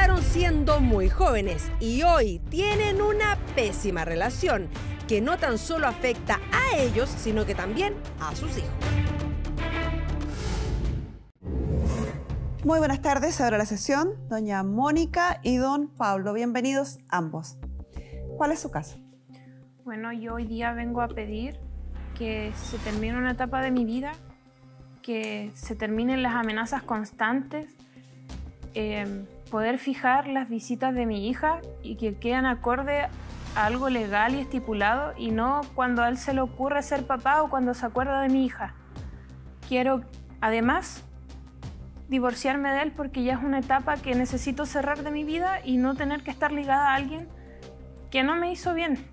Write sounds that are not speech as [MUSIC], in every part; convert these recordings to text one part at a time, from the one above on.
Estaron siendo muy jóvenes y hoy tienen una pésima relación que no tan solo afecta a ellos, sino que también a sus hijos. Muy buenas tardes, ahora la sesión, doña Mónica y don Pablo. Bienvenidos ambos. ¿Cuál es su caso? Bueno, yo hoy día vengo a pedir que se termine una etapa de mi vida, que se terminen las amenazas constantes. Eh, poder fijar las visitas de mi hija y que quedan acorde a algo legal y estipulado y no cuando a él se le ocurre ser papá o cuando se acuerda de mi hija. Quiero, además, divorciarme de él porque ya es una etapa que necesito cerrar de mi vida y no tener que estar ligada a alguien que no me hizo bien.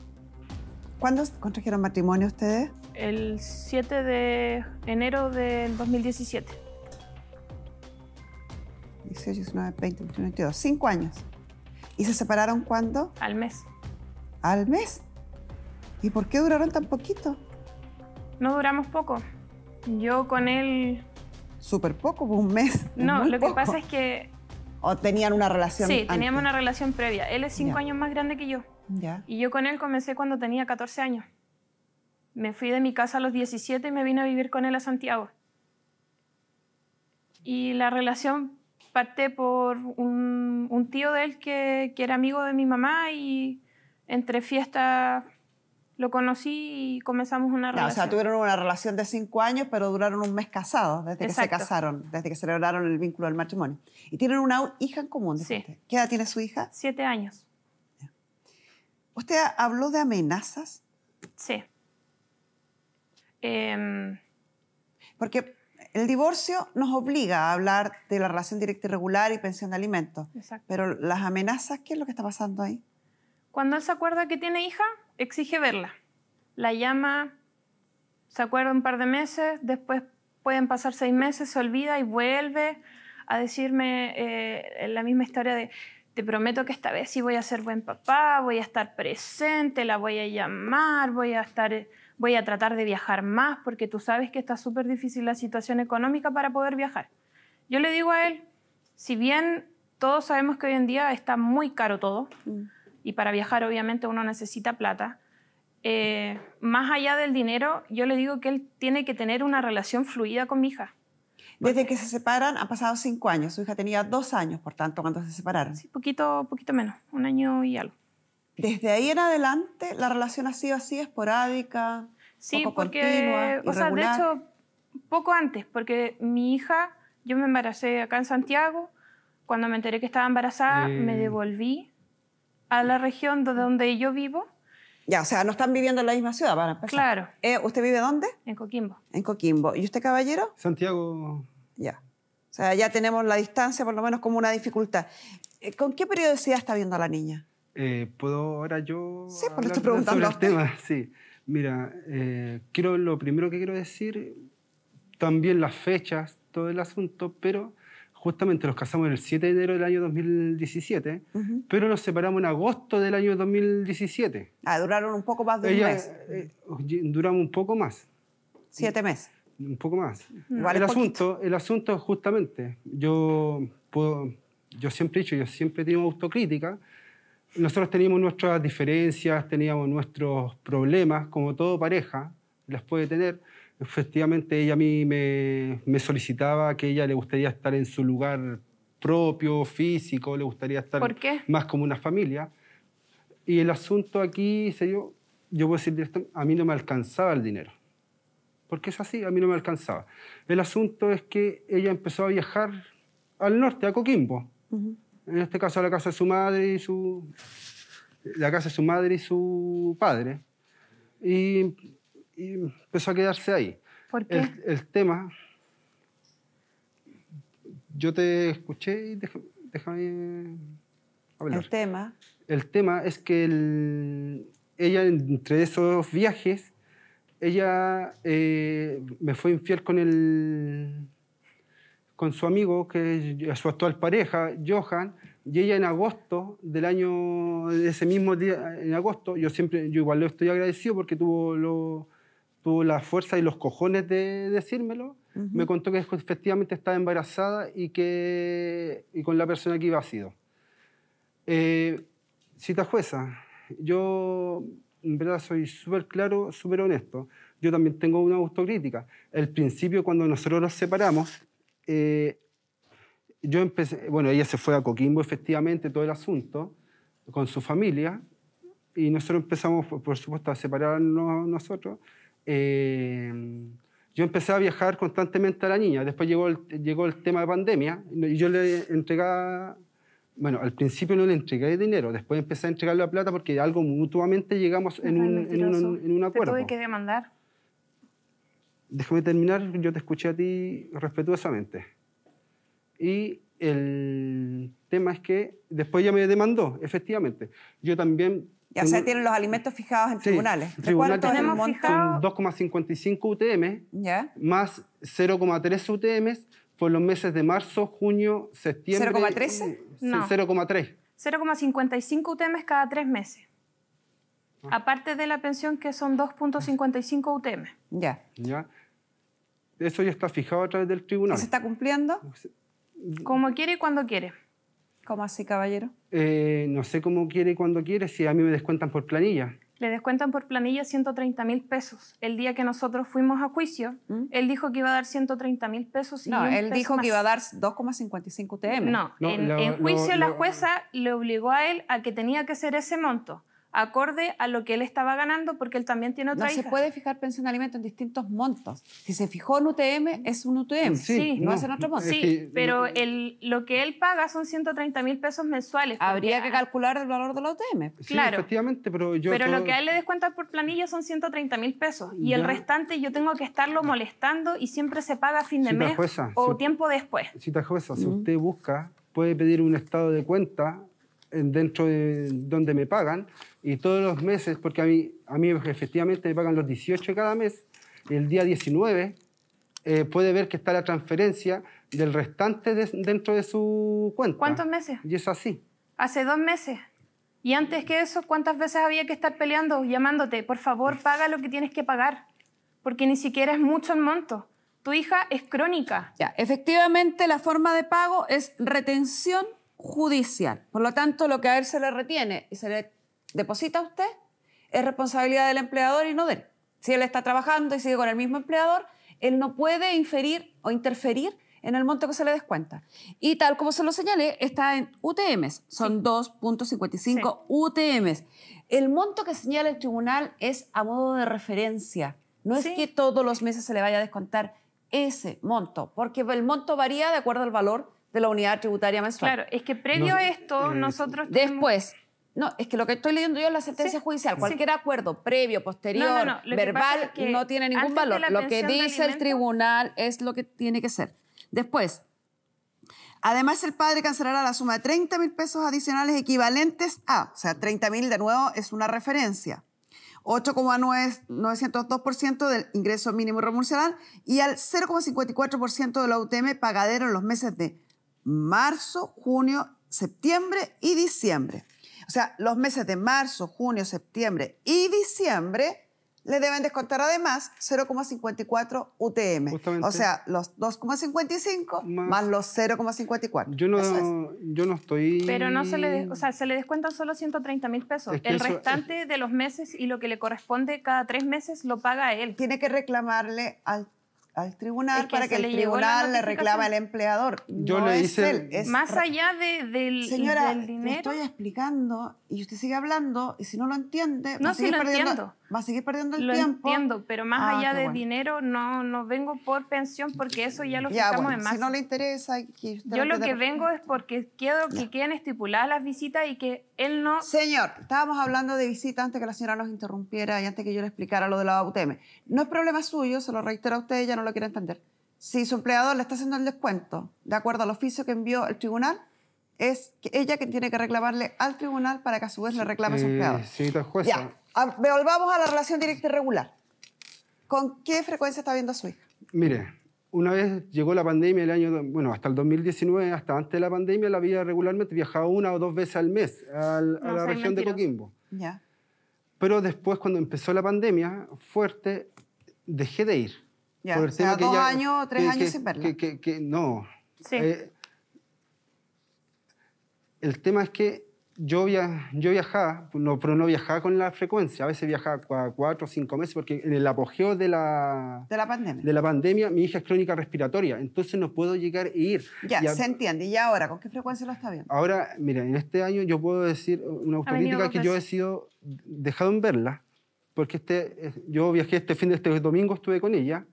¿Cuándo contrajeron matrimonio ustedes? El 7 de enero del 2017. 18, 19, 20, 21, 22. Cinco años. ¿Y se separaron cuándo? Al mes. ¿Al mes? ¿Y por qué duraron tan poquito? No duramos poco. Yo con él... Súper poco, pues, un mes. No, lo que pasa es que... ¿O tenían una relación? Sí, teníamos una relación previa. Él es cinco años más grande que yo. Ya. Y yo con él comencé cuando tenía 14 años. Me fui de mi casa a los 17 y me vine a vivir con él a Santiago. Y la relación parte por un, tío de él que, que, era amigo de mi mamá y entre fiestas lo conocí y comenzamos una relación. o sea, tuvieron una relación de cinco años, pero duraron un mes casados desde que se casaron, desde que celebraron el vínculo del matrimonio. Y tienen una hija en común. Sí. ¿Qué edad tiene su hija? Siete años. ¿Usted habló de amenazas? Sí. Em, Porque el divorcio nos obliga a hablar de la relación directa y regular y pensión de alimentos. Pero las amenazas, ¿qué es lo que está pasando ahí? Cuando él se acuerda que tiene hija, exige verla. La llama, se acuerda un par de meses, después pueden pasar seis meses, se olvida y vuelve a decirme eh, la misma historia de te prometo que esta vez sí voy a ser buen papá, voy a estar presente, la voy a llamar, voy a estar eh, voy a tratar de viajar más porque tú sabes que está súper difícil la situación económica para poder viajar. Yo le digo a él, si bien todos sabemos que hoy en día está muy caro todo, mm. y para viajar obviamente uno necesita plata, eh, más allá del dinero, yo le digo que él tiene que tener una relación fluida con mi hija. Desde que se separan han pasado cinco años. Su hija tenía dos años, por tanto, cuando se separaron. Sí, poquito, poquito menos, un año y algo. Desde ahí en adelante, la relación ha sido así, esporádica, sí, poco porque, continua, o sea, de hecho, poco antes, porque mi hija, yo me embaracé acá en Santiago, cuando me enteré que estaba embarazada, me mm. devolví a la región donde yo vivo. Ya, o sea, no están viviendo en la misma ciudad, para empezar. Claro. Eh, ¿Usted vive dónde? En Coquimbo. En Coquimbo. ¿Y usted, caballero? Santiago. Ya. O sea, ya tenemos la distancia, por lo menos como una dificultad. Eh, ¿Con qué periodicidad está viendo a la niña? Eh, ¿Puedo ahora yo sí, pues, hablar estoy preguntando sobre el tema? [LAUGHS] Sí. Mira, eh, quiero, lo primero que quiero decir, también las fechas, todo el asunto, pero justamente nos casamos el 7 de enero del año 2017, pero nos separamos en agosto del año 2017. Ah, duraron un poco más de un mes. Eh, duramos un poco más. Siete meses. Un poco más. el, asunto, el asunto justamente, yo, puedo, yo siempre he dicho, yo siempre he tenido autocrítica, nosotros teníamos nuestras diferencias, teníamos nuestros problemas, como todo pareja las puede tener. Efectivamente, ella a mí me, solicitaba que ella le gustaría estar en su lugar propio, físico, le gustaría estar más como una familia. Y el asunto aquí se yo puedo decir directamente, a mí no me alcanzaba el dinero. Porque es así, a mí no me alcanzaba. El asunto es que ella empezó a viajar al norte, a Coquimbo en este caso la casa de su madre y su, la casa de su madre y su padre, y, empezó a quedarse ahí. ¿Por qué? El, tema, yo te escuché y déjame, hablar. El tema. El tema es que ella entre esos viajes, ella eh, me fue infiel con el, con su amigo, que es su actual pareja, Johan, y ella en agosto del año, ese mismo día, en agosto, yo siempre, yo igual lo estoy agradecido porque tuvo, lo, tuvo la fuerza y los cojones de decírmelo, me contó que efectivamente estaba embarazada y que y con la persona que iba a sido. Eh, cita jueza, yo en verdad soy súper claro, súper honesto. Yo también tengo una autocrítica. El principio, cuando nosotros nos separamos, eh, yo empecé, bueno, ella se fue a Coquimbo efectivamente, todo el asunto, con su familia, y nosotros empezamos, por supuesto, a separarnos nosotros. Eh, yo empecé a viajar constantemente a la niña, después llegó el, llegó el tema de pandemia, y yo le entregaba, bueno, al principio no le entregué dinero, después empecé a entregarle la plata porque algo mutuamente llegamos en un, en un, en un acuerdo. ¿Te tuve que demandar? déjame terminar, yo te escuché a ti respetuosamente. Y el tema es que después ya me demandó, efectivamente. Yo también... Ya se tienen los alimentos fijados en tribunales. Sí, tenemos 2,55 UTM ya más 0,3 UTM por los meses de marzo, junio, septiembre... ¿0,13? No. 0,3. 0,55 UTM cada tres meses. Ah. Aparte de la pensión que son 2.55 UTM. Ya. Ya. Eso ya está fijado a través del tribunal. se está cumpliendo? Como quiere y cuando quiere. ¿Cómo así, caballero? Eh, no sé cómo quiere y cuando quiere, si a mí me descuentan por planilla. Le descuentan por planilla 130 mil pesos. El día que nosotros fuimos a juicio, ¿Mm? él dijo que iba a dar 130 mil pesos. no, él dijo que iba a dar 2,55 UTM. No, en, juicio la jueza le obligó a él a que tenía que ser ese monto acorde a lo que él estaba ganando porque él también tiene otra no se puede fijar pensión de alimento en distintos montos. Si se fijó en UTM, es un UTM, sí, no, es en otro monto. Sí, pero el, lo que él paga son 130 mil pesos mensuales. Habría que calcular el valor de la UTM. Claro. Sí, efectivamente, pero yo... Pero lo que a él le descuentan por planillo son 130 mil pesos y el restante yo tengo que estarlo molestando y siempre se paga a fin de mes o tiempo después. jueza, si usted busca, puede pedir un estado de cuenta dentro de donde me pagan y todos los meses, porque a mí, a mí efectivamente me pagan los 18 cada mes, el día 19 eh, puede ver que está la transferencia del restante dentro de su cuenta. ¿Cuántos meses? Y es así. Hace dos meses. Y antes que eso, ¿cuántas veces había que estar peleando, llamándote, por favor, paga lo que tienes que pagar? Porque ni siquiera es mucho el monto. Tu hija es crónica. Ya, efectivamente la forma de pago es retención judicial. Por lo tanto, lo que a él se le retiene y se le deposita a usted es responsabilidad del empleador y no de él. Si él está trabajando y sigue con el mismo empleador, él no puede inferir o interferir en el monto que se le descuenta. Y tal como se lo señalé, está en UTMs, son 2.55 UTMs. El monto que señala el tribunal es a modo de referencia, no es que todos los meses se le vaya a descontar ese monto, porque el monto varía de acuerdo al valor de la unidad tributaria mensual. Claro, es que previo a esto eh, nosotros... Después, No, es que lo que estoy leyendo yo es la sentencia judicial. Cualquier acuerdo previo, posterior, verbal, no tiene ningún valor. Lo que dice el tribunal es lo que tiene que ser. Después, además el padre cancelará la suma de 30 mil pesos adicionales equivalentes a, o sea, 30 mil de nuevo es una referencia. 8,902% del ingreso mínimo remuneracional y al 0,54% de la UTM pagadero en los meses de marzo, junio, septiembre y diciembre. O sea, los meses de marzo, junio, septiembre y diciembre le deben descontar además 0,54 UTM. O sea, los 2,55 más, los 0,54. Yo no, yo no estoy... Pero no se le, o sea, se le descuentan solo 130 mil pesos. el restante de los meses y lo que le corresponde cada tres meses lo paga él. Tiene que reclamarle al al tribunal para que el tribunal le reclame al empleador. Yo le hice... Más allá de, del, dinero. Señora, estoy explicando y usted sigue hablando y si no lo entiende... No, si perdiendo. entiendo va a seguir perdiendo el lo entiendo, pero más ah, allá de dinero no, no vengo por pensión porque eso ya lo ya, fijamos en más. Si no le interesa... Yo lo que vengo es porque quiero que queden estipuladas las visitas y que él no... Señor, estábamos hablando de visitas antes que la señora nos interrumpiera y antes que yo le explicara lo de la UTM. No es problema suyo, se lo reitero a usted, ella no lo quiere entender. Si su empleador le está haciendo el descuento, de acuerdo al oficio que envió el tribunal, es ella que tiene que reclamarle al tribunal para que a su vez le reclame a su eh, empleador. Sí, señorita jueza, Ah, volvamos a la relación directa y regular. ¿Con qué frecuencia está viendo a su hija? Mire, una vez llegó la pandemia, el año, bueno, hasta el 2019, hasta antes de la pandemia, la vida regularmente viajaba una o dos veces al mes a la región de Coquimbo. Ya. Pero después, cuando empezó la pandemia fuerte, dejé de ir. Ya, por el o dos años, tres años sin verla. Que, que no. Sí. Eh, el tema es que yo, viajaba, no, pero no viajaba con la frecuencia, a veces viajaba cuatro o cinco meses, porque en el apogeo de la, pandemia. de la pandemia mi hija es crónica respiratoria, entonces no puedo llegar e ir. Ya, se entiende. ¿Y ahora con qué frecuencia lo está viendo? Ahora, mira, en este año yo puedo decir una autocrítica que yo he sido dejado en verla, porque este, eh, yo viajé este fin de este domingo, estuve con ella,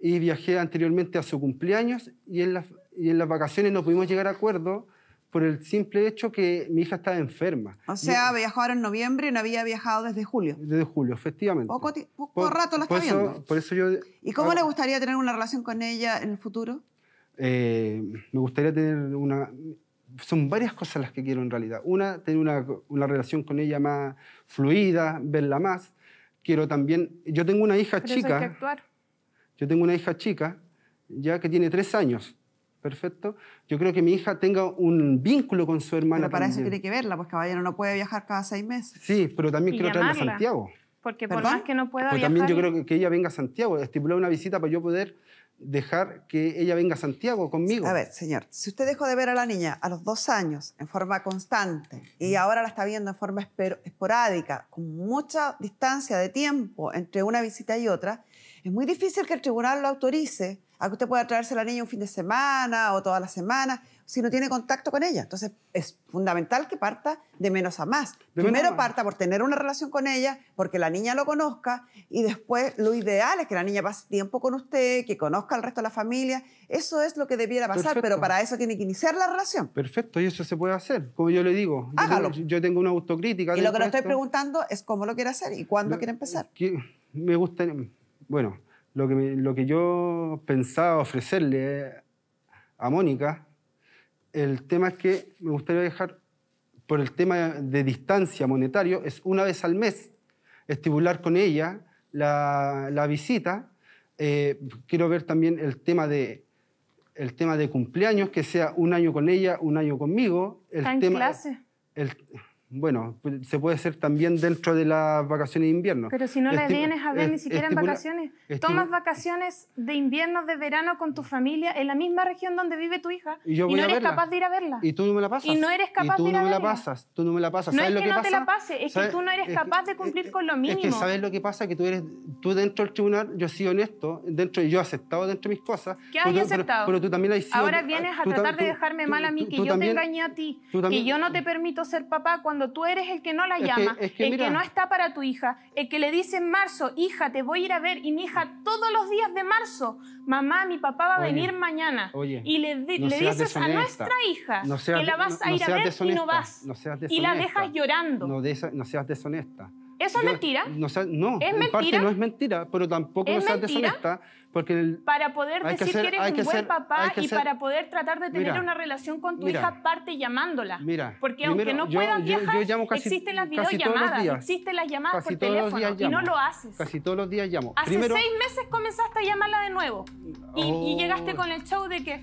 y viajé anteriormente a su cumpleaños, y en, las, y en las vacaciones no pudimos llegar a acuerdo por el simple hecho que mi hija estaba enferma. O sea, y... viajó en noviembre y no había viajado desde julio. Desde julio, efectivamente. Poco, poco rato la está viendo. Por eso yo... ¿Y cómo le gustaría tener una relación con ella en el futuro? Eh, me gustaría tener una... Son varias cosas las que quiero en realidad. Una, tener una, una relación con ella más fluida, verla más. Quiero también... Yo tengo una hija chica. actuar. Yo tengo una hija chica, ya que tiene tres años perfecto. Yo creo que mi hija tenga un vínculo con su hermana. Pero para eso tiene que verla, pues caballero no puede viajar cada seis meses. Sí, pero también quiero traerla a Santiago. Porque por más que no pueda pues También yo creo que, ella venga a Santiago, estipular una visita para yo poder dejar que ella venga a Santiago conmigo. A ver, señor, si usted dejó de ver a la niña a los dos años en forma constante y mm. ahora la está viendo en forma esporádica, con mucha distancia de tiempo entre una visita y otra, es muy difícil que el tribunal lo autorice a que usted pueda traerse a la niña un fin de semana o toda la semana si no tiene contacto con ella. Entonces, es fundamental que parta de menos a más. Primero parta por tener una relación con ella, porque la niña lo conozca, y después lo ideal es que la niña pase tiempo con usted, que conozca al resto de la familia. Eso es lo que debiera pasar, pero para eso tiene que iniciar la relación. Perfecto, y eso se puede hacer, como yo le digo. Yo tengo, una autocrítica. Y lo que le estoy preguntando es cómo lo quiere hacer y cuándo quiere empezar. me gusta bueno, lo que, lo que yo pensaba ofrecerle a Mónica, el tema es que me gustaría dejar, por el tema de distancia monetario, es una vez al mes estibular con ella la, visita. Eh, quiero ver también el tema de el tema de cumpleaños, que sea un año con ella, un año conmigo. clase? Bueno, se puede hacer también dentro de las vacaciones de invierno. Pero si no le vienes a ver ni siquiera en vacaciones, tomas vacaciones de invierno, de verano con tu familia en la misma región donde vive tu hija y, no eres capaz de ir a verla. Y tú no me la pasas. Y no eres capaz tú no me la pasas, tú no me la pasas. No es que, no pasa? te la pase, es que tú no eres capaz de cumplir con lo mínimo. Es que sabes lo que pasa, que tú eres, tú dentro del tribunal, yo he sido honesto, dentro, yo he aceptado dentro de mis cosas. ¿Qué has aceptado? Pero, tú también la hiciste. Ahora vienes a tratar de dejarme mal a mí, que yo te engañé a ti, que yo no te permito ser papá cuando cuando tú eres el que no la llama, el que no está para tu hija, el que le dice en marzo, hija, te voy a ir a ver, y mi hija todos los días de marzo, mamá, mi papá va a venir mañana. y le, le dices a nuestra hija que la vas a ir a ver y no vas. y la dejas llorando. no seas deshonesta. ¿Eso es mentira? No, no, ¿Es mentira? no es mentira, pero tampoco es seas deshonesta. Porque para poder decir que, eres un buen papá y para poder tratar de tener una relación con tu hija, parte llamándola. Mira, porque aunque no puedan viajar, existen las videollamadas, existen las llamadas por teléfono y no lo haces. Casi todos los días llamo. Hace seis meses comenzaste a llamarla de nuevo y oh. llegaste con el show de que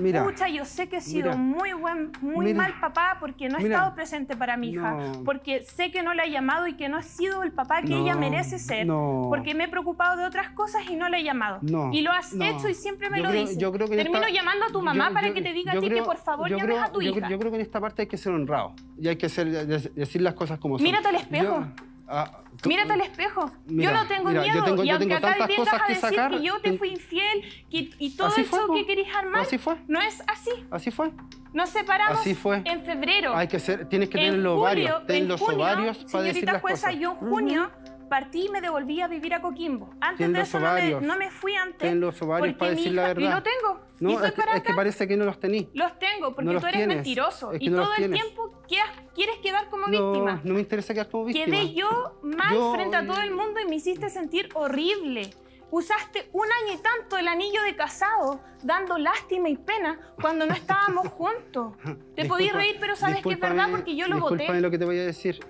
Mira, yo sé que he sido muy buen, muy mal papá porque no he estado presente para mi hija, porque sé que no la he llamado y que no he sido el papá que ella merece ser, porque me he preocupado de otras cosas y no la he llamado. y lo has hecho y siempre me lo dices. Yo creo que Termino llamando a tu mamá para que te diga a ti que por favor llames a tu hija. Yo, creo que en esta parte hay que ser honrado y hay que ser, decir las cosas como son. Mírate al espejo. Ah, Mírate al espejo. yo no tengo miedo. Yo tengo, y aunque acá tantas cosas a decir que yo te fui infiel que, y todo eso que querías armar. No es así. Así fue. Nos separamos así fue. en febrero. Hay que ser, tienes que tener los ovarios. Ten los junio, ovarios para decir las jueza, cosas. yo en junio partí y me devolví a vivir a Coquimbo. Antes de eso no me, fui antes. Ten los ovarios para decir la verdad. Y no tengo. No, es, que parece que no los tenís. Los tengo, porque tú eres mentiroso. y todo el tiempo quedas quieres quedar como víctima. No me interesa quedar como víctima. Quedé yo mal frente a todo el mundo y me hiciste sentir horrible. Usaste un año y tanto el anillo de casado, dando lástima y pena cuando no estábamos [LAUGHS] juntos. Te podías reír, pero sabes que es verdad porque yo lo voté. lo que te voy a decir,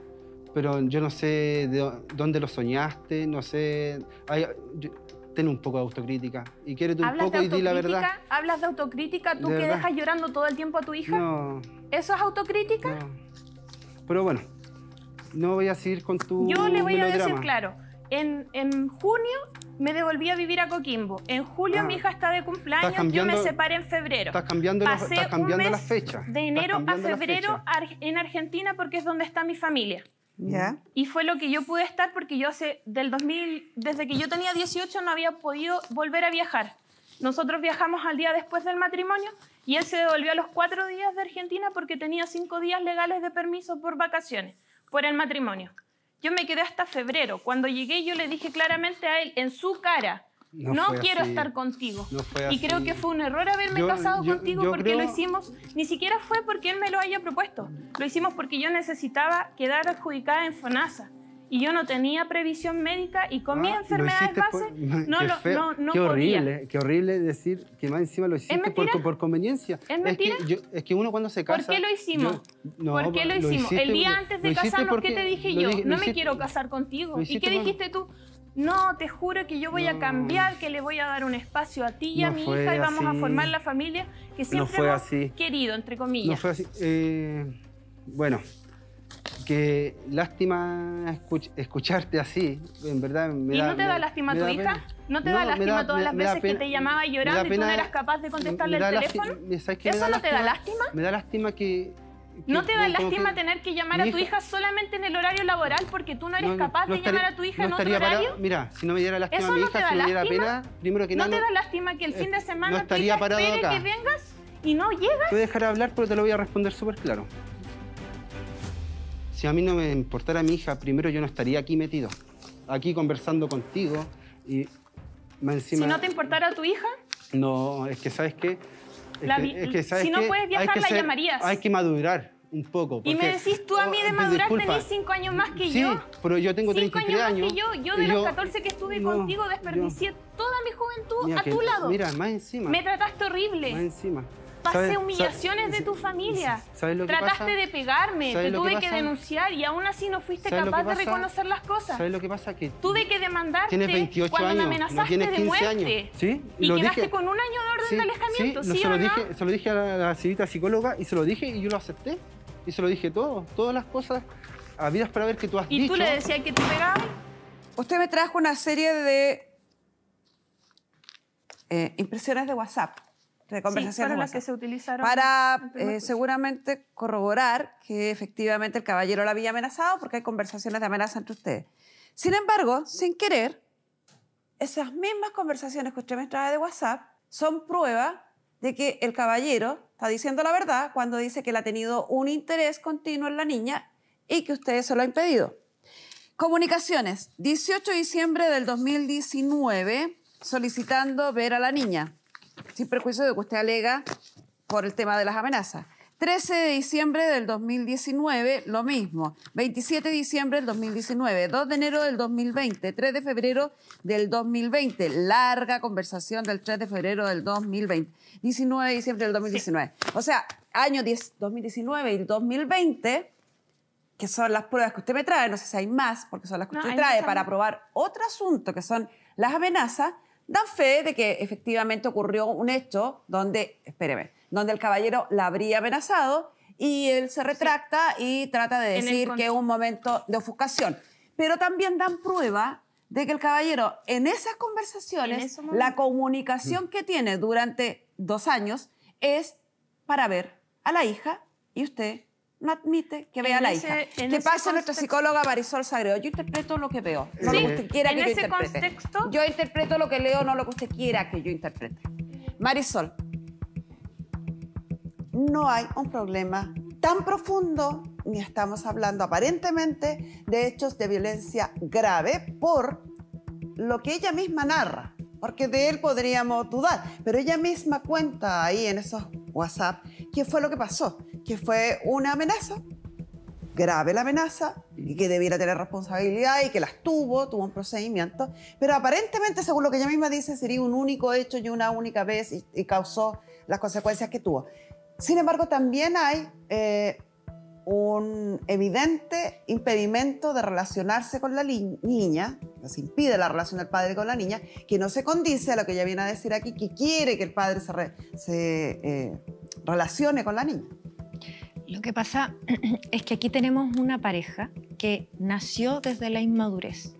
pero yo no sé de dónde lo soñaste, no sé... Ay, ten un poco de autocrítica y quiérete un poco y di la verdad. ¿Hablas de autocrítica? ¿Tú que dejas llorando todo el tiempo a tu hija? No. ¿Eso es autocrítica? Pero bueno, no voy a seguir con tu Yo le voy a decir claro. En, junio me devolví a vivir a Coquimbo. En julio ah. mi hija está de cumpleaños, yo me separé en febrero. Estás cambiando, Pasé estás cambiando la fechas. De enero a febrero en Argentina porque es donde está mi familia. Mm. Y fue lo que yo pude estar porque yo del 2000, desde que yo tenía 18 no había podido volver a viajar. Nosotros viajamos al día después del matrimonio y él se devolvió a los cuatro días de Argentina porque tenía cinco días legales de permiso por vacaciones, por el matrimonio. Yo me quedé hasta febrero. Cuando llegué yo le dije claramente a él, en su cara, no, quiero estar contigo. y creo que fue un error haberme casado contigo porque lo hicimos, ni siquiera fue porque él me lo haya propuesto. Lo hicimos porque yo necesitaba quedar adjudicada en FONASA y yo no tenía previsión médica y con mi ah, enfermedad base [LAUGHS] no, qué qué horrible, Qué horrible decir que más encima lo hiciste por, conveniencia. ¿Es mentira? Es que, uno cuando se casa... ¿Por qué lo hicimos? ¿Por qué lo hicimos? el día antes de casarnos, ¿qué te dije yo? no me quiero casar contigo. ¿Y qué dijiste tú? No, te juro que yo voy a cambiar, que le voy a dar un espacio a ti y a mi hija y vamos a formar la familia que siempre fue querido, entre comillas. No fue así. Eh, bueno, que lástima escucharte así, en verdad ¿Y no te da lástima tu hija? ¿No te da lástima todas las veces que te llamaba llorando lloraba y tú no eras capaz de contestarle el teléfono? ¿Eso no te da lástima? Me da lástima que... ¿No te da lástima tener que llamar a tu hija, solamente en el horario laboral porque tú no eres capaz de llamar a tu hija en otro horario? mira, si no me diera lástima mi hija, si me diera pena, primero que nada... ¿No te da lástima que el eh, fin de semana te espere que vengas y no llegas? Te voy a dejar hablar, pero te lo voy a responder súper claro. Si a mí no me importara mi hija, primero yo no estaría aquí metido, aquí conversando contigo y más encima... Si no te importara tu hija. No, es que sabes qué. que, es que, si no puedes viajar, la llamarías. Hay que madurar un poco. Y me decís tú a mí de oh, madurar tenés cinco años más que yo. Sí, pero yo tengo 33 años. años yo. de los 14 que estuve contigo desperdicié toda mi juventud a tu lado. Mira, más encima. Me trataste horrible. Más encima. Pasé humillaciones de tu familia. Trataste de pegarme, te tuve que, denunciar y aún así no fuiste capaz de reconocer las cosas. ¿Sabes lo que pasa? Que tuve que demandarte cuando me amenazaste de muerte. ¿Sí? Y lo quedaste con un año de orden de alejamiento, ¿sí, no, se, lo dije, se lo dije a la, la psicóloga y se lo dije y yo lo acepté. Y se lo dije todo, todas las cosas A vidas para ver que tú has ¿Y dicho. ¿Y tú le decías que te pegaban? Usted me trajo una serie de eh, impresiones de WhatsApp de conversaciones. para que se utilizaron. Para eh, seguramente corroborar que efectivamente el caballero la había amenazado porque hay conversaciones de amenaza entre ustedes. Sin embargo, sin querer, esas mismas conversaciones que usted me trae de WhatsApp son prueba de que el caballero está diciendo la verdad cuando dice que él ha tenido un interés continuo en la niña y que usted se lo ha impedido. Comunicaciones, 18 de diciembre del 2019, solicitando ver a la niña sin perjuicio de que usted alega por el tema de las amenazas. 13 de diciembre del 2019, lo mismo. 27 de diciembre del 2019, 2 de enero del 2020, 3 de febrero del 2020, larga conversación del 3 de febrero del 2020, 19 de diciembre del 2019. O sea, año 2019 y 2020, que son las pruebas que usted me trae, no sé si hay más, porque son las que usted trae para probar otro asunto, que son las amenazas, dan fe de que efectivamente ocurrió un hecho donde, espéreme, donde el caballero la habría amenazado y él se retracta y trata de decir que es un momento de ofuscación. Pero también dan prueba de que el caballero en esas conversaciones, la comunicación que tiene durante dos años es para ver a la hija y usted no admite que vea la hija. ¿Qué pasa nuestra psicóloga Marisol Sagreo? Yo interpreto lo que veo, sí, yo Contexto... Yo interpreto lo que leo, no lo que usted quiera que yo interprete. Marisol, no hay un problema tan profundo ni estamos hablando aparentemente de hechos de violencia grave por lo que ella misma narra, porque de él podríamos dudar, pero ella misma cuenta ahí en esos WhatsApp qué fue lo que pasó, que fue una amenaza, grave la amenaza, y que debiera tener responsabilidad y que las tuvo, tuvo un procedimiento, pero aparentemente, según lo que ella misma dice, sería un único hecho y una única vez y, causó las consecuencias que tuvo. Sin embargo, también hay... Eh, un evidente impedimento de relacionarse con la niña, se impide la relación del padre con la niña, que no se condice a lo que ella viene a decir aquí, que quiere que el padre se, eh, relacione con la niña. Lo que pasa [CLEARS THROAT] es que aquí tenemos una pareja que nació desde la inmadurez.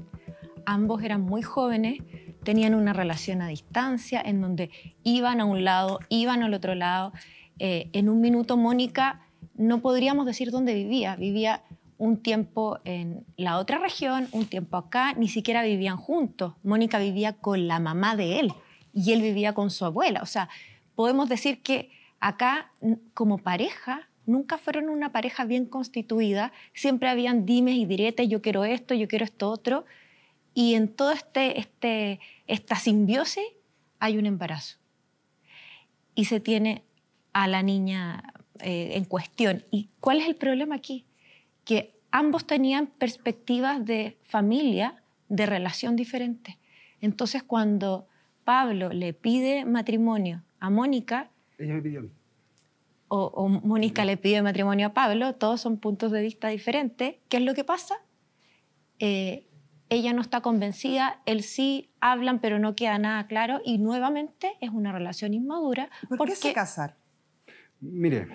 Ambos eran muy jóvenes, tenían una relación a distancia en donde iban a un lado, iban al otro lado. Eh, en un minuto Mónica no podríamos decir dónde vivía. Vivía un tiempo en la otra región, un tiempo acá, ni siquiera vivían juntos. Mónica vivía con la mamá de él y él vivía con su abuela. O sea, podemos decir que acá, como pareja, nunca fueron una pareja bien constituida, siempre habían dimes y diretes, yo quiero esto, yo quiero esto otro, y en toda este, este, esta simbiosis hay un embarazo. Y se tiene a la niña eh, en cuestión. ¿Y cuál es el problema aquí? Que ambos tenían perspectivas de familia, de relación diferente. Entonces, cuando Pablo le pide matrimonio a Mónica... Ella me pidió a mí. O, Mónica le pide matrimonio a Pablo, todos son puntos de vista diferentes. ¿Qué es lo que pasa? Eh, ella no está convencida, él sí, hablan, pero no queda nada claro y nuevamente es una relación inmadura. ¿Por porque... qué casar? Mire,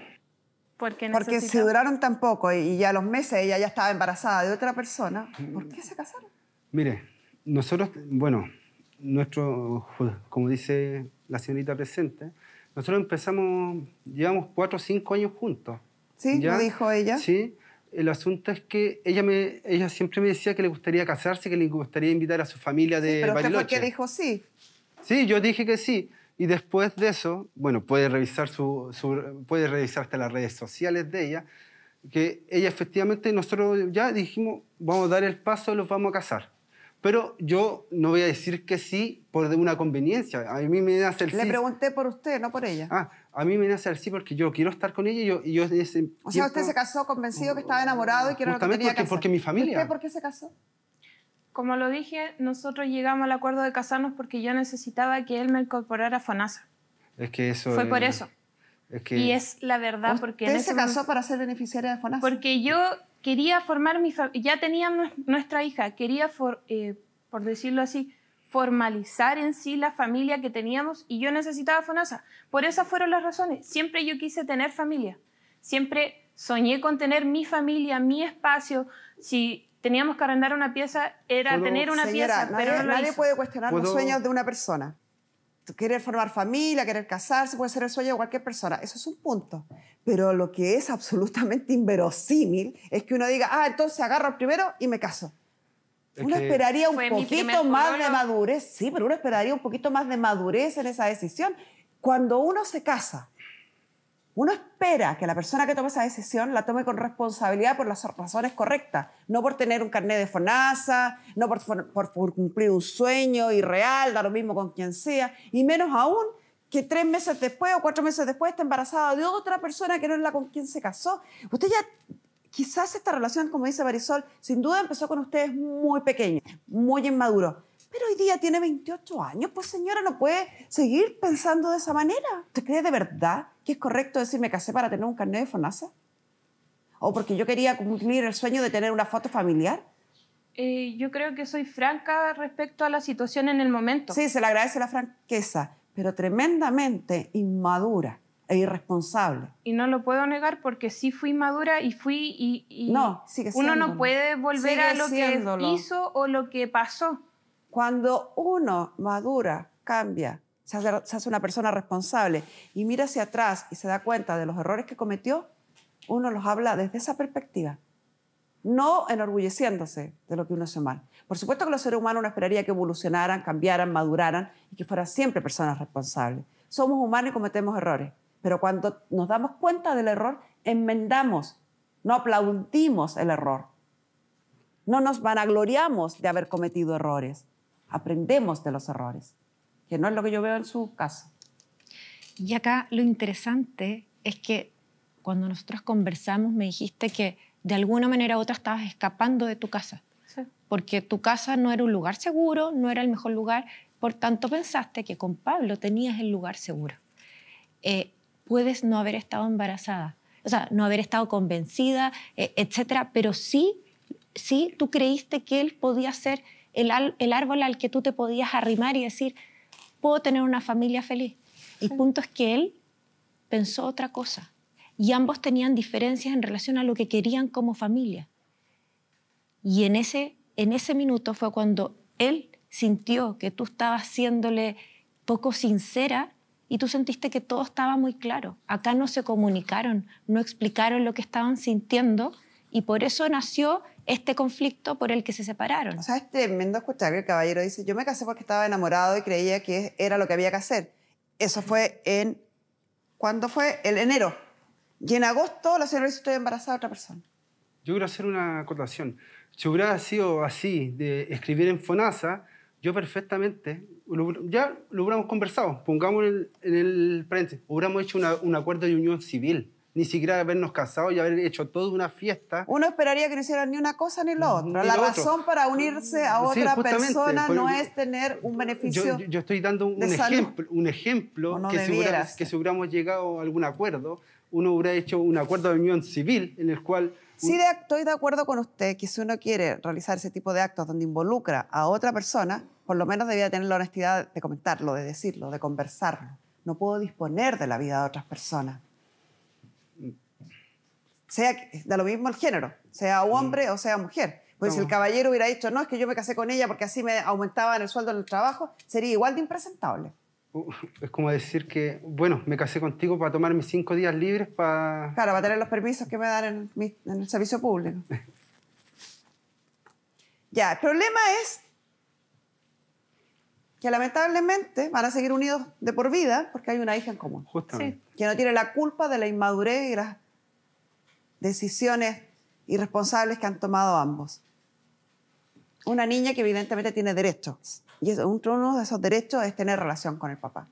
porque, Porque si duraron tan poco y ya los meses ella ya estaba embarazada de otra persona, ¿por qué se casaron? Mire, nosotros, bueno, nuestro, como dice la señorita presente, nosotros empezamos, llevamos cuatro o cinco años juntos. ¿Sí? ¿Lo dijo ella? Sí. El asunto es que ella, me, ella siempre me decía que le gustaría casarse, que le gustaría invitar a su familia de pero Bariloche. ¿Por qué dijo sí. Sí, yo dije que sí. Y después de eso, bueno, puede revisar, su, puede revisar hasta las redes sociales de ella, que ella efectivamente, nosotros ya dijimos, vamos a dar el paso, los vamos a casar. Pero yo no voy a decir que sí por una conveniencia. A mí me nace el Le sí. Le pregunté por usted, no por ella. Ah, a mí me nace el sí porque yo quiero estar con ella y yo, y yo O sea, usted se casó convencido que estaba enamorado y que no lo tenía que hacer. porque mi familia. por qué se casó? como lo dije, nosotros llegamos al acuerdo de casarnos porque yo necesitaba que él me incorporara a FONASA. Es que eso... Fue por eso. Y es la verdad, porque... en se casó para ser beneficiaria de FONASA? Porque yo quería formar mi familia, ya teníamos nuestra hija, quería, eh, por decirlo así, formalizar en sí la familia que teníamos y yo necesitaba FONASA. Por esas fueron las razones. Siempre yo quise tener familia. Siempre soñé con tener mi familia, mi espacio. Si teníamos que arrendar una pieza, era tener una pieza, pero Nadie puede cuestionar los sueños de una persona. Querer formar familia, querer casarse, puede ser el sueño de cualquier persona. Eso es un punto. Pero lo que es absolutamente inverosímil es que uno diga, ah, entonces agarro primero y me caso. uno esperaría un poquito más de madurez, sí, pero uno esperaría un poquito más de madurez en esa decisión. Cuando uno se casa uno espera que la persona que tome esa decisión la tome con responsabilidad por las razones correctas, no por tener un carnet de FONASA, no por, cumplir un sueño irreal, da lo mismo con quien sea, y menos aún que tres meses después o cuatro meses después esté embarazada de otra persona que no es la con quien se casó. Usted ya, quizás esta relación, como dice Barisol, sin duda empezó con ustedes muy pequeña muy inmaduro pero hoy día tiene 28 años, pues señora, no puede seguir pensando de esa manera. ¿Te crees de verdad que es correcto decir me casé para tener un carnet de FONASA? ¿O porque yo quería cumplir el sueño de tener una foto familiar? Eh, yo creo que soy franca respecto a la situación en el momento. Sí, se le agradece la franqueza, pero tremendamente inmadura e irresponsable. Y no lo puedo negar porque sí fui madura y fui y, y no, uno no puede volver a lo que hizo o lo que pasó. Cuando uno madura, cambia, se hace, una persona responsable y mira hacia atrás y se da cuenta de los errores que cometió, uno los habla desde esa perspectiva no enorgulleciéndose de lo que uno hace mal. Por supuesto que los seres humanos no esperaría que evolucionaran, cambiaran, maduraran y que fueran siempre personas responsables. Somos humanos y cometemos errores, pero cuando nos damos cuenta del error, enmendamos, no aplaudimos el error, no nos vanagloriamos de haber cometido errores, aprendemos de los errores, que no es lo que yo veo en su caso. Y acá lo interesante es que cuando nosotros conversamos me dijiste que de alguna manera u otra estabas escapando de tu casa, porque tu casa no era un lugar seguro, no era el mejor lugar, por tanto pensaste que con Pablo tenías el lugar seguro. Eh, puedes no haber estado embarazada, o sea, no haber estado convencida, eh, etcétera, pero sí, sí tú creíste que él podía ser el, árbol al que tú te podías arrimar y decir, puedo tener una familia feliz. El punto es que él pensó otra cosa y ambos tenían diferencias en relación a lo que querían como familia. Y en ese, en ese minuto fue cuando él sintió que tú estabas siéndole poco sincera y tú sentiste que todo estaba muy claro. Acá no se comunicaron, no explicaron lo que estaban sintiendo y por eso nació este conflicto por el que se separaron. O sea, es tremendo escuchar que el caballero dice, yo me casé porque estaba enamorado y creía que era lo que había que hacer. Eso fue en, ¿cuándo fue? El enero. Y en agosto la señora dice, estoy embarazada de otra persona. Yo quiero hacer una acotación. Si hubiera sido así, de escribir en FONASA, yo perfectamente, ya lo hubiéramos conversado, pongamos en el, en hubiéramos hecho un acuerdo de unión civil ni siquiera habernos casado y haber hecho toda una fiesta. Uno esperaría que no hicieran ni una cosa ni lo otra. la razón para unirse a otra persona no es tener un beneficio. Yo, yo estoy dando un, ejemplo, un ejemplo que, si hubiéramos llegado a algún acuerdo, uno hubiera hecho un acuerdo de unión civil en el cual... Sí, de, estoy de acuerdo con usted que si uno quiere realizar ese tipo de actos donde involucra a otra persona, por lo menos debía tener la honestidad de comentarlo, de decirlo, de conversarlo. No puedo disponer de la vida de otras personas sea, da lo mismo el género, sea mm. hombre o sea mujer. Pues si el caballero hubiera dicho, no, es que yo me casé con ella porque así me aumentaban el sueldo en el trabajo, sería igual de impresentable. Uh, es como decir que, bueno, me casé contigo para tomar mis cinco días libres para... Claro, para tener los permisos que me dan en, el servicio público. [LAUGHS] ya, el problema es que lamentablemente van a seguir unidos de por vida porque hay una hija en común. Justamente. Que no tiene la culpa de la inmadurez y las decisiones irresponsables que han tomado ambos. Una niña que evidentemente tiene derechos y uno de esos derechos es tener relación con el papá.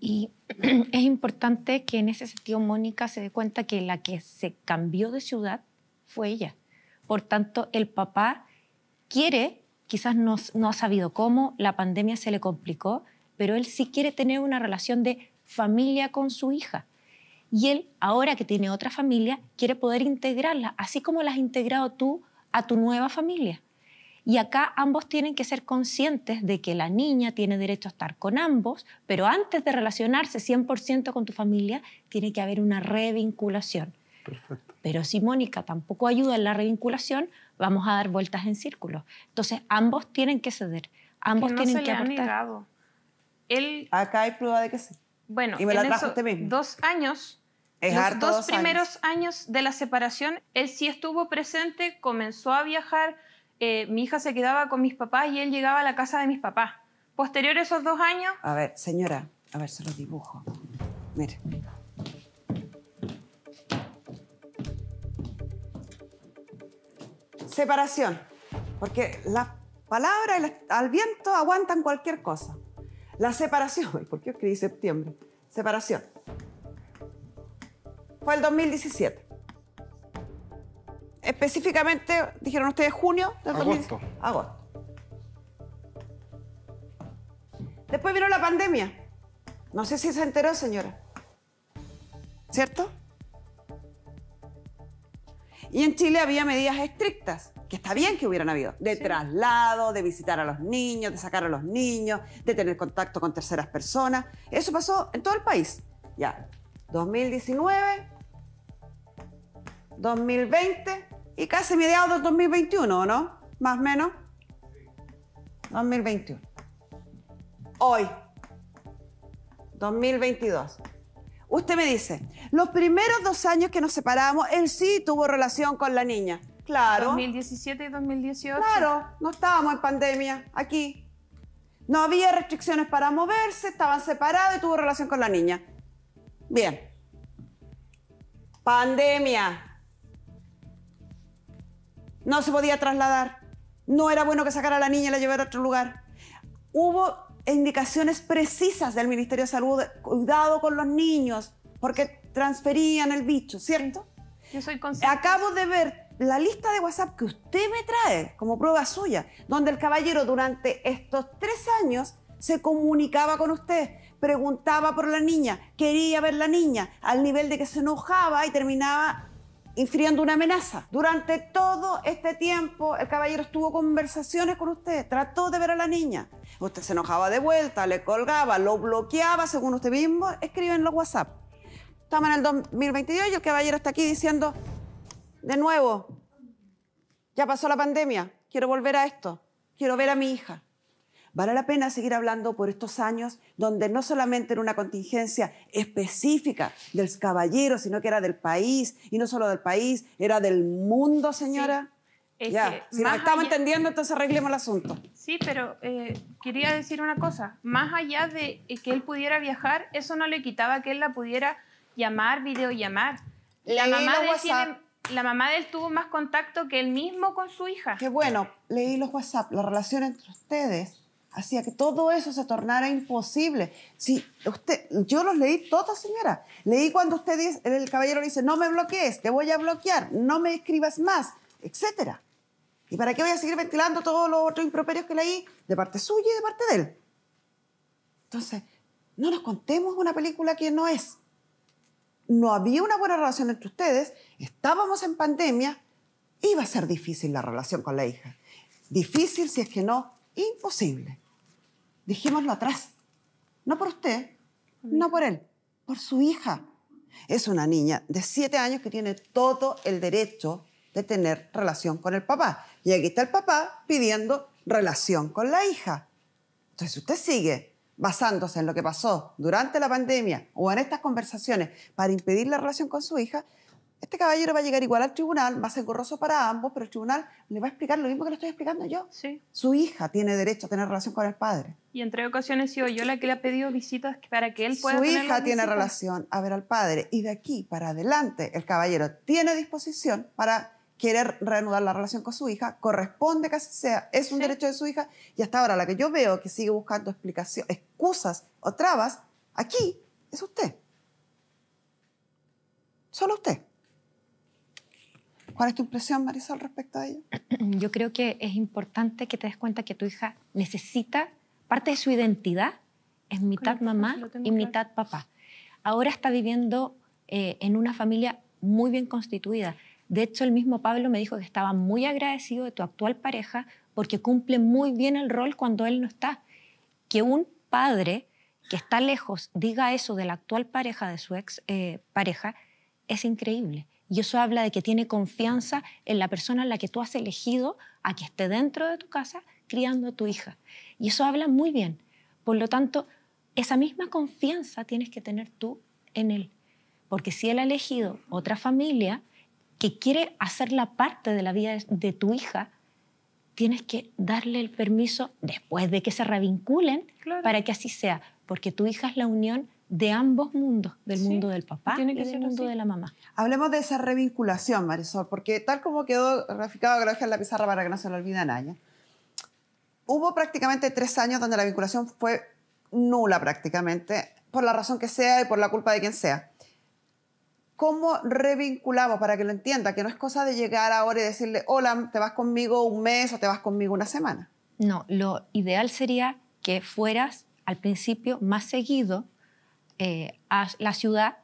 Y [CLEARS THROAT] es importante que en ese sentido Mónica se dé cuenta que la que se cambió de ciudad fue ella. Por tanto, el papá quiere, quizás no, no ha sabido cómo, la pandemia se le complicó, pero él sí quiere tener una relación de familia con su hija. Y él, ahora que tiene otra familia, quiere poder integrarla, así como la has integrado tú a tu nueva familia. Y acá ambos tienen que ser conscientes de que la niña tiene derecho a estar con ambos, pero antes de relacionarse 100% con tu familia, tiene que haber una revinculación. Pero si Mónica tampoco ayuda en la revinculación, vamos a dar vueltas en círculo. Entonces, ambos tienen que ceder, ambos tienen se que le aportar. Él... Acá hay prueba de que sí. Bueno, y me dos años es Los dos, primeros años. de la separación, él sí estuvo presente, comenzó a viajar, eh, mi hija se quedaba con mis papás y él llegaba a la casa de mis papás. Posterior a esos dos años... A ver, señora, a ver, se los dibujo. Mire. Separación, porque las palabras al viento aguantan cualquier cosa. La separación, [LAUGHS] ¿por qué escribí septiembre? Separación fue el 2017. Específicamente, dijeron ustedes junio del agosto. Agosto. Después vino la pandemia. No sé si se enteró, señora. ¿Cierto? Y en Chile había medidas estrictas, que está bien que hubieran habido, de traslado, de visitar a los niños, de sacar a los niños, de tener contacto con terceras personas. Eso pasó en todo el país. Ya, 2019, 2020 y casi mediados de 2021, ¿no? Más o menos. 2021. Hoy, 2022. Usted me dice, los primeros dos años que nos separamos, él sí tuvo relación con la niña. Claro. 2017 y 2018. Claro, no estábamos en pandemia, aquí. No había restricciones para moverse, estaban separados y tuvo relación con la niña. Bien. Pandemia. No se podía trasladar. No era bueno que sacara a la niña y la llevara a otro lugar. Hubo indicaciones precisas del Ministerio de Salud, cuidado con los niños, porque transferían el bicho, ¿cierto? Yo soy consciente. Acabo de ver la lista de WhatsApp que usted me trae como prueba suya, donde el caballero durante estos tres años se comunicaba con usted, preguntaba por la niña, quería ver la niña, al nivel de que se enojaba y terminaba infiriendo una amenaza. Durante todo este tiempo, el caballero estuvo conversaciones con usted, trató de ver a la niña. Usted se enojaba de vuelta, le colgaba, lo bloqueaba, según usted mismo, escribe en los WhatsApp. Estamos en el 2022 y el caballero está aquí diciendo, de nuevo, ya pasó la pandemia, quiero volver a esto, quiero ver a mi hija vale la pena seguir hablando por estos años donde no solamente era una contingencia específica del caballero, sino que era del país, y no solo del país, era del mundo, señora. ya, si no estamos entendiendo, entonces arreglemos el asunto. Sí, pero eh, quería decir una cosa. Más allá de eh, que él pudiera viajar, eso no le quitaba que él la pudiera llamar, videollamar. La mamá, la mamá de él tuvo más contacto que él mismo con su hija. Qué bueno, leí los WhatsApp, la relación entre ustedes hacía que todo eso se tornara imposible. Si usted, yo los leí todos, señora. Leí cuando usted el caballero dice, no me bloquees, te voy a bloquear, no me escribas más, etc. ¿Y para qué voy a seguir ventilando todos los otros improperios que leí de parte suya y de parte de él? Entonces, no nos contemos una película que no es. No había una buena relación entre ustedes, estábamos en pandemia, iba a ser difícil la relación con la hija. Difícil si es que no imposible. Dejémoslo atrás. No por usted, no por él, por su hija. Es una niña de siete años que tiene todo el derecho de tener relación con el papá. Y aquí está el papá pidiendo relación con la hija. Entonces usted sigue basándose en lo que pasó durante la pandemia o en estas conversaciones para impedir la relación con su hija, este caballero va a llegar igual al tribunal, va a ser para ambos, pero el tribunal le va a explicar lo mismo que le estoy explicando yo. Sí. Su hija tiene derecho a tener relación con el padre. Y en ocasiones yo la que le ha pedido visitas para que él pueda... Su hija tiene relación a ver al padre y de aquí para adelante el caballero tiene disposición para querer reanudar la relación con su hija, corresponde que así sea, es un derecho de su hija y hasta ahora la que yo veo que sigue buscando excusas o trabas, aquí es usted. Solo usted. ¿Cuál es tu impresión, Marisol, respecto a ello? [CLEARS THROAT] Yo creo que es importante que te des cuenta que tu hija necesita, parte de su identidad es mitad mamá y mitad papá. Ahora está viviendo eh, en una familia muy bien constituida. De hecho, el mismo Pablo me dijo que estaba muy agradecido de tu actual pareja porque cumple muy bien el rol cuando él no está. Que un padre que está lejos diga eso de la actual pareja, de su ex eh, pareja, es increíble. Y eso habla de que tiene confianza en la persona en la que tú has elegido a que esté dentro de tu casa criando a tu hija. Y eso habla muy bien. Por lo tanto, esa misma confianza tienes que tener tú en él. Porque si él ha elegido otra familia que quiere hacerla parte de la vida de tu hija, tienes que darle el permiso después de que se revinculen para que así sea. Porque tu hija es la unión de ambos mundos, del mundo del papá y del mundo de la mamá. Hablemos de esa revinculación, Marisol, porque tal como quedó graficado en la pizarra para que no se lo olvide nadie, hubo prácticamente tres años donde la vinculación fue nula prácticamente, por la razón que sea y por la culpa de quien sea. ¿Cómo revinculamos para que lo entienda? Que no es cosa de llegar ahora y decirle, hola, te vas conmigo un mes o te vas conmigo una semana. No, lo ideal sería que fueras al principio más seguido eh, a la ciudad,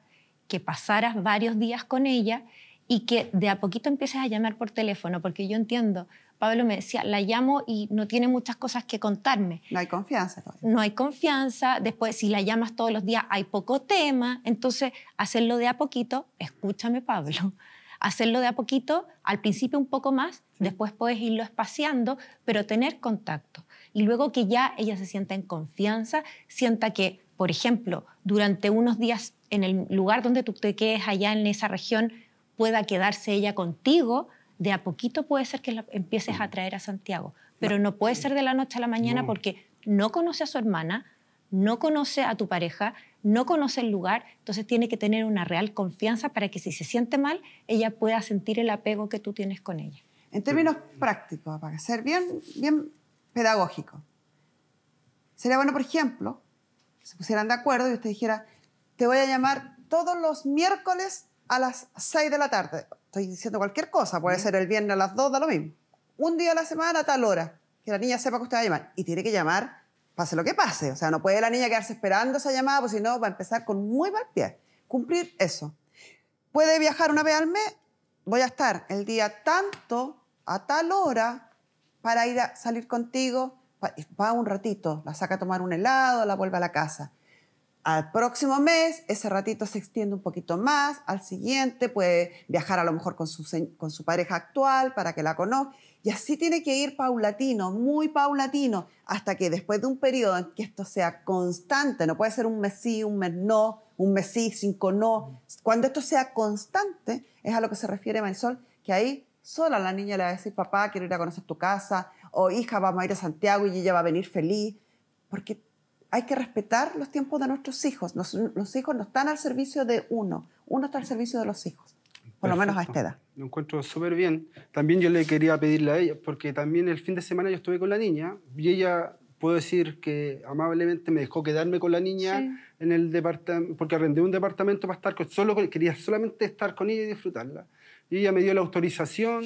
que pasaras varios días con ella y que de a poquito empieces a llamar por teléfono, porque yo entiendo, Pablo me decía, la llamo y no tiene muchas cosas que contarme. No hay confianza. No hay confianza, después si la llamas todos los días hay poco tema, entonces hacerlo de a poquito, escúchame Pablo, hacerlo de a poquito, al principio un poco más, después puedes irlo espaciando, pero tener contacto. Y luego que ya ella se sienta en confianza, sienta que por ejemplo, durante unos días en el lugar donde tú te quedes allá en esa región, pueda quedarse ella contigo, de a poquito puede ser que la empieces a mm. traer a Santiago, pero no puede ser de la noche a la mañana porque no conoce a su hermana, no conoce a tu pareja, no conoce el lugar, entonces tiene que tener una real confianza para que si se siente mal, ella pueda sentir el apego que tú tienes con ella. En términos prácticos, para ser bien, bien pedagógico, sería bueno, por ejemplo, se pusieran de acuerdo y usted dijera, te voy a llamar todos los miércoles a las 6 de la tarde. Estoy diciendo cualquier cosa, puede ser el viernes a las 2, da lo mismo. Un día a la semana a tal hora, que la niña sepa que usted va a llamar. Y tiene que llamar, pase lo que pase. O sea, no puede la niña quedarse esperando esa llamada, porque si no va a empezar con muy mal pie. Cumplir eso. Puede viajar una vez al mes, voy a estar el día tanto, a tal hora, para ir a salir contigo, va un ratito, la saca a tomar un helado, la vuelve a la casa. Al próximo mes, ese ratito se extiende un poquito más, al siguiente puede viajar a lo mejor con su, pareja actual para que la conozca. Y así tiene que ir paulatino, muy paulatino, hasta que después de un periodo en que esto sea constante, no puede ser un mes sí, un mes no, un mes sí, cinco no. Cuando esto sea constante, es a lo que se refiere Marisol, que ahí sola la niña le va a decir, papá, quiero ir a conocer tu casa, o oh, hija, vamos a ir a Santiago y ella va a venir feliz, porque hay que respetar los tiempos de nuestros hijos. Los, hijos no están al servicio de uno, uno está al servicio de los hijos, por lo menos a esta edad. Lo encuentro súper bien. También yo le quería pedirle a ella, porque también el fin de semana yo estuve con la niña y ella puedo decir que amablemente me dejó quedarme con la niña en el departamento, porque arrendé un departamento para estar con, solo quería solamente estar con ella y disfrutarla. Y ella me dio la autorización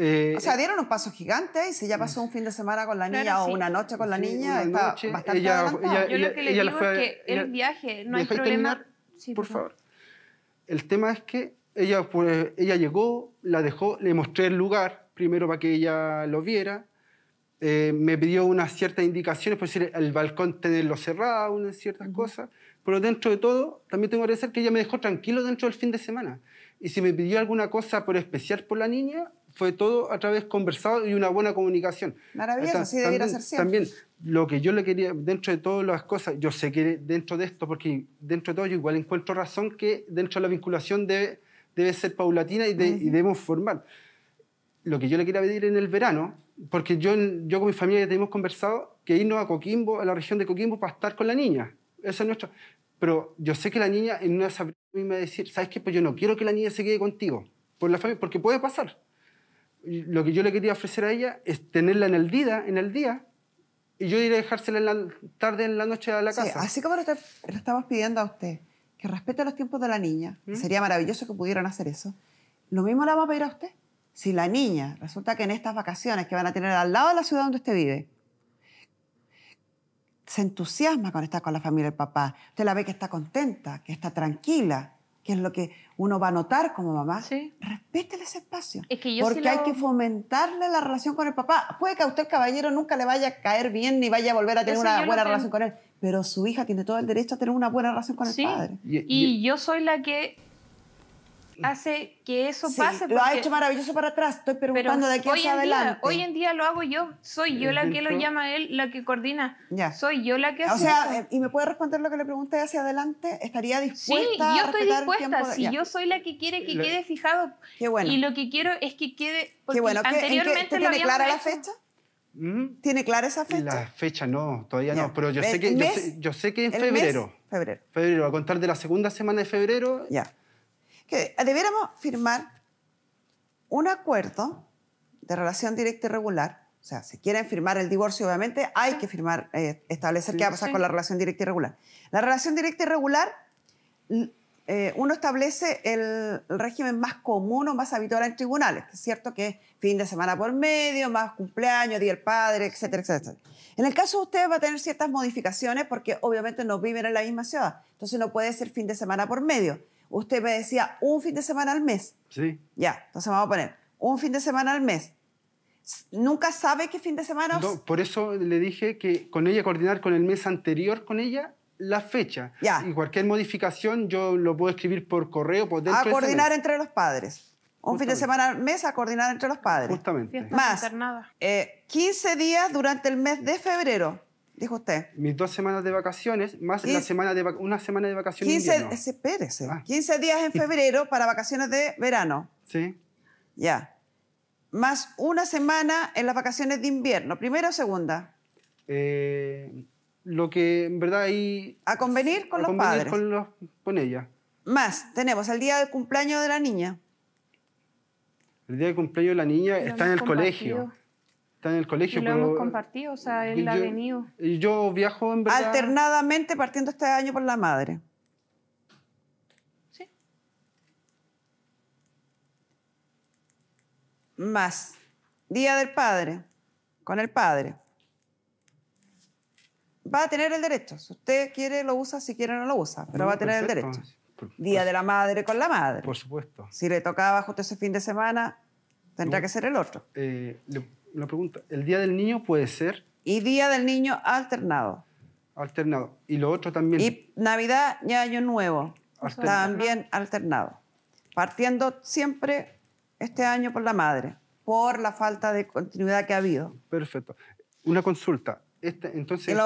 eh, o sea, dieron un paso gigante y si ya pasó un fin de semana con la niña o una noche con la niña, está bastante bien. Yo lo que le digo es que el viaje, no hay problema. por, favor. El tema es que ella, ella llegó, la dejó, le mostré el lugar primero para que ella lo viera. Eh, me pidió unas ciertas indicaciones, por decir, el balcón tenerlo cerrado, unas ciertas cosas. Pero dentro de todo, también tengo que decir que ella me dejó tranquilo dentro del fin de semana. Y si me pidió alguna cosa por especial por la niña, fue todo a través conversado y una buena comunicación. Maravilloso, así debiera ser siempre. También, lo que yo le quería, dentro de todas las cosas, yo sé que dentro de esto, porque dentro de todo yo igual encuentro razón que dentro de la vinculación debe, ser paulatina y, debemos formar. Lo que yo le quería pedir en el verano, porque yo, yo con mi familia ya tenemos conversado que irnos a Coquimbo, a la región de Coquimbo, para estar con la niña. Eso es nuestro. Pero yo sé que la niña en una mí me decir, ¿sabes qué? Pues yo no quiero que la niña se quede contigo, por la familia, porque puede pasar lo que yo le quería ofrecer a ella es tenerla en el día, en el día y yo iré a dejársela en la tarde, en la noche a la casa. así como le estamos pidiendo a usted, que respete los tiempos de la niña, ¿Mm? sería maravilloso que pudieran hacer eso, lo mismo le vamos a pedir a usted. Si la niña resulta que en estas vacaciones que van a tener al lado de la ciudad donde usted vive, se entusiasma con estar con la familia del papá, usted la ve que está contenta, que está tranquila, que es lo que uno va a notar como mamá, sí. respétele ese espacio. porque hay que fomentarle la relación con el papá. Puede que a usted, caballero, nunca le vaya a caer bien ni vaya a volver a tener una buena relación con él, pero su hija tiene todo el derecho a tener una buena relación con el padre. y, yo soy la que hace que eso pase. Lo ha hecho maravilloso para atrás, estoy preguntando de aquí hacia adelante. hoy en día lo hago yo, soy yo la que lo llama él, la que coordina. Soy yo la que hace. O sea, eh, y me puede responder lo que le pregunté hacia adelante, estaría dispuesta. Sí, yo estoy dispuesta, si yo soy la que quiere que quede fijado. Qué bueno. Y lo que quiero es que quede. bueno, anteriormente tiene clara la fecha? ¿Mm? ¿Tiene clara esa fecha? La fecha no, todavía no, pero yo, sé que, yo, sé, que en febrero. febrero. a contar de la segunda semana de febrero. Ya que debiéramos firmar un acuerdo de relación directa y regular. O sea, si quieren firmar el divorcio, obviamente hay que firmar, eh, establecer qué va a pasar con la relación directa y regular. La relación directa y regular, eh, uno establece el, régimen más común o más habitual en tribunales, es cierto que fin de semana por medio, más cumpleaños, día del padre, etcétera, etcétera. En el caso de ustedes va a tener ciertas modificaciones porque obviamente no viven en la misma ciudad, entonces no puede ser fin de semana por medio usted me decía un fin de semana al mes. Sí. Ya, entonces vamos a poner un fin de semana al mes. ¿Nunca sabe qué fin de semana? No, por eso le dije que con ella coordinar con el mes anterior con ella la fecha. Ya. Y cualquier modificación yo lo puedo escribir por correo, por A coordinar entre los padres. Un fin de semana al mes a coordinar entre los padres. Justamente. Más eh, 15 días durante el mes de febrero dijo usted. Mis dos semanas de vacaciones, más semana de una semana de vacaciones 15, invierno. 15 ah. días en febrero para vacaciones de verano. Sí. Ya. Más una semana en las vacaciones de invierno, primera o segunda. Eh, lo que en verdad ahí... A convenir con los padres. Con, los, con ella. Más, tenemos el día del cumpleaños de la niña. El día del cumpleaños de la niña está en el colegio está en el colegio. lo hemos compartido, o sea, eh, él ha venido. Y yo viajo en verdad. Alternadamente partiendo este año por la madre. Sí. Más. Día del padre, con el padre. Va a tener el derecho. Si usted quiere, lo usa, si quiere, no lo usa, pero va a tener el derecho. Día de la madre con la madre. Por supuesto. Si le tocaba justo ese fin de semana, tendrá que ser el otro. Eh, la pregunta. ¿El Día del Niño puede ser? Y Día del Niño alternado. Alternado. Y lo otro también. Y Navidad y Año Nuevo. También alternado. Partiendo siempre este año por la madre, por la falta de continuidad que ha habido. Perfecto. Una consulta. Este, entonces,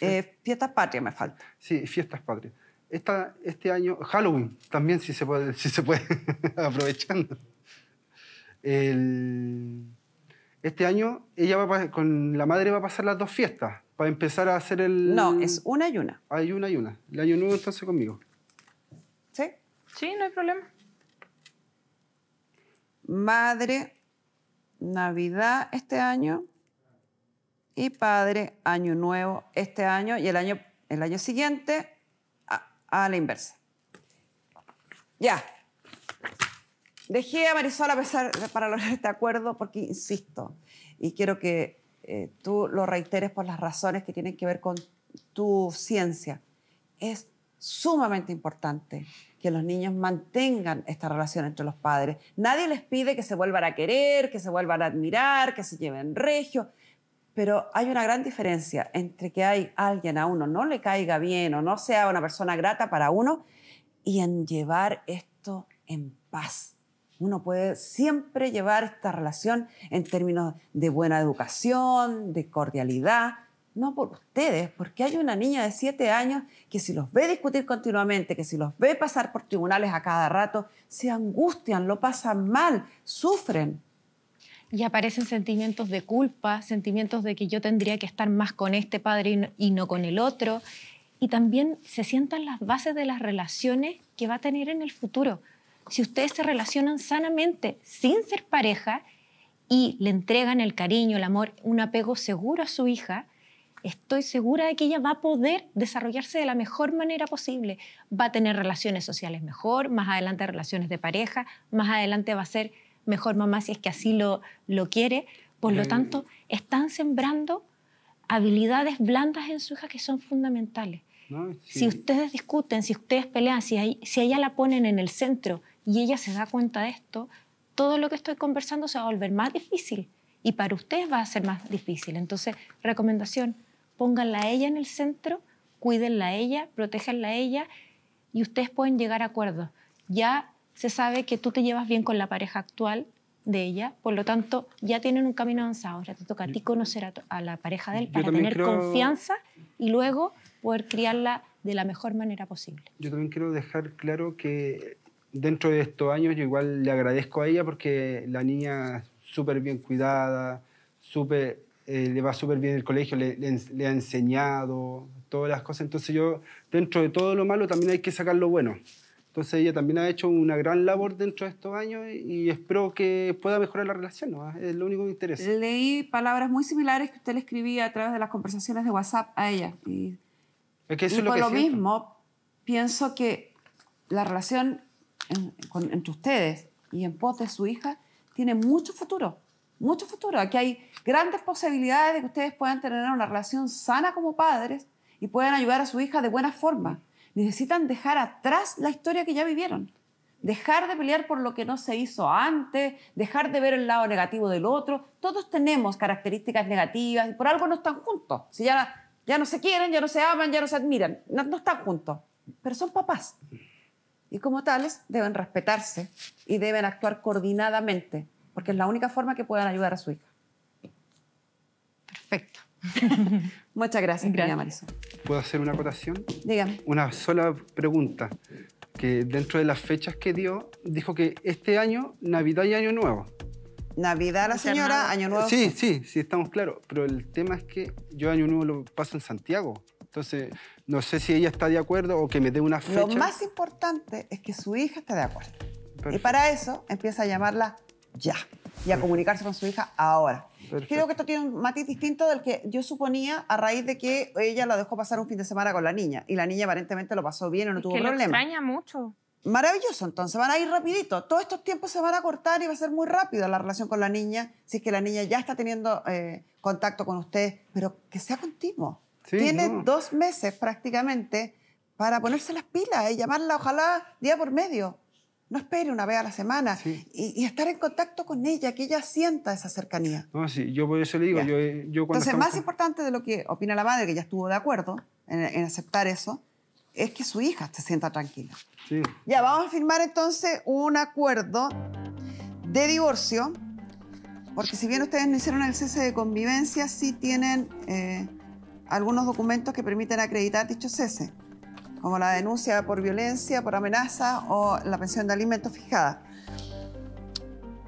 eh, fiestas patrias me falta. Sí, fiestas patrias. Esta, este año, Halloween también, si se puede, si se puede [LAUGHS] aprovechando. El... Este año ella va con la madre va a pasar las dos fiestas para empezar a hacer el... No, es una y una. Hay una y una. El año nuevo entonces conmigo. ¿Sí? Sí, no hay problema. Madre, Navidad este año y padre, año nuevo este año y el año, el año siguiente a la inversa. Ya. Dejé a Marisol a pesar para lograr este acuerdo porque, insisto, y quiero que eh, tú lo reiteres por las razones que tienen que ver con tu ciencia, es sumamente importante que los niños mantengan esta relación entre los padres. Nadie les pide que se vuelvan a querer, que se vuelvan a admirar, que se lleven regio, pero hay una gran diferencia entre que hay alguien a uno no le caiga bien o no sea una persona grata para uno y en llevar esto en paz uno puede siempre llevar esta relación en términos de buena educación, de cordialidad, no por ustedes, porque hay una niña de siete años que si los ve discutir continuamente, que si los ve pasar por tribunales a cada rato, se angustian, lo pasan mal, sufren. Y aparecen sentimientos de culpa, sentimientos de que yo tendría que estar más con este padre y no con el otro. Y también se sientan las bases de las relaciones que va a tener en el futuro si ustedes se relacionan sanamente sin ser pareja y le entregan el cariño, el amor, un apego seguro a su hija, estoy segura de que ella va a poder desarrollarse de la mejor manera posible. Va a tener relaciones sociales mejor, más adelante relaciones de pareja, más adelante va a ser mejor mamá si es que así lo, lo quiere. Por lo tanto, están sembrando habilidades blandas en su hija que son fundamentales. Ah, si ustedes discuten, si ustedes pelean, si, si ella la ponen en el centro y ella se da cuenta de esto, todo lo que estoy conversando se va a volver más difícil y para ustedes va a ser más difícil. Entonces, recomendación, pónganla a ella en el centro, cuídenla a ella, protéjanla a ella y ustedes pueden llegar a acuerdos. Ya se sabe que tú te llevas bien con la pareja actual de ella, por lo tanto ya tienen un camino avanzado. Ahora te toca a ti conocer a, la pareja de él para tener confianza y luego poder criarla de la mejor manera posible. Yo también quiero dejar claro que dentro de estos años yo igual le agradezco a ella porque la niña súper bien cuidada, súper eh, le va súper bien el colegio, le, ha enseñado todas las cosas. Entonces yo, dentro de todo lo malo, también hay que sacar lo bueno. Entonces ella también ha hecho una gran labor dentro de estos años y, espero que pueda mejorar la relación, es lo único que me interesa. Leí palabras muy similares que usted le escribía a través de las conversaciones de WhatsApp a ella. Y, es que es lo por lo mismo, pienso que la relación entre ustedes y en pos de su hija tiene mucho futuro, mucho futuro. Aquí hay grandes posibilidades de que ustedes puedan tener una relación sana como padres y puedan ayudar a su hija de buena forma. Necesitan dejar atrás la historia que ya vivieron. Dejar de pelear por lo que no se hizo antes, dejar de ver el lado negativo del otro. Todos tenemos características negativas y por algo no están juntos. Si ya, ya no se quieren, ya no se aman, ya no se admiran, no están juntos. Pero son papás y como tales deben respetarse y deben actuar coordinadamente, porque es la única forma que puedan ayudar a su hija. Perfecto. [LAUGHS] Muchas gracias, querida Marisol. ¿Puedo hacer una acotación? Dígame. Una sola pregunta, que dentro de las fechas que dio, dijo que este año, Navidad y Año Nuevo. Navidad la señora, Año Nuevo. Sí, sí, sí, estamos claros. Pero el tema es que yo Año Nuevo lo paso en Santiago. Entonces, no sé si ella está de acuerdo o que me dé una fecha. Lo más importante es que su hija esté de acuerdo. Y para eso empieza a llamarla ya y a comunicarse con su hija ahora. Creo que esto tiene un matiz distinto del que yo suponía a raíz de que ella la dejó pasar un fin de semana con la niña y la niña aparentemente lo pasó bien o no tuvo que problema. Que extraña mucho. Maravilloso, entonces van a ir rapidito. Todos estos tiempos se van a cortar y va a ser muy rápido la relación con la niña, si es que la niña ya está teniendo eh, contacto con usted, pero que sea continuo. Tiene dos meses prácticamente para ponerse las pilas y llamarla, ojalá, día por medio. No espere una vez a la semana y, estar en contacto con ella, que ella sienta esa cercanía. sí, yo por eso digo, eh, yo, cuando... Entonces, más importante de lo que opina la madre, que ya estuvo de acuerdo en, aceptar eso, es que su hija se sienta tranquila. Sí. Ya, vamos a firmar entonces un acuerdo de divorcio, porque si bien ustedes no hicieron el cese de convivencia, sí tienen eh, algunos documentos que permiten acreditar dicho cese, como la denuncia por violencia, por amenaza o la pensión de alimentos fijada.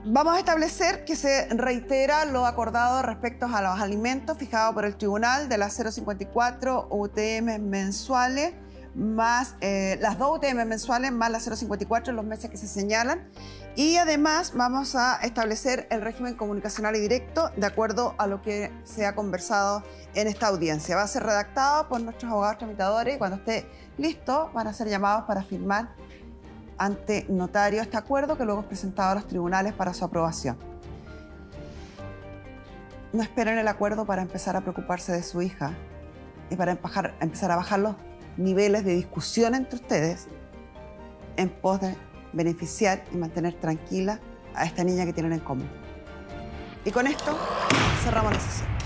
Vamos a establecer que se reitera lo acordado respecto a los alimentos fijado por el tribunal de las 0,54 UTM eh, mensuales, más las 2 UTM mensuales, más las 0,54 en los meses que se señalan, y además vamos a establecer el régimen comunicacional y directo de acuerdo a lo que se ha conversado en esta audiencia. Va a ser redactado por nuestros abogados tramitadores y cuando esté listo van a ser llamados para firmar ante notario este acuerdo que luego es presentado a los tribunales para su aprobación. No esperen el acuerdo para empezar a preocuparse de su hija y para empezar a bajar los niveles de discusión entre ustedes en pos de beneficiar y mantener tranquila a esta niña que tienen en común. Y con esto cerramos la sesión.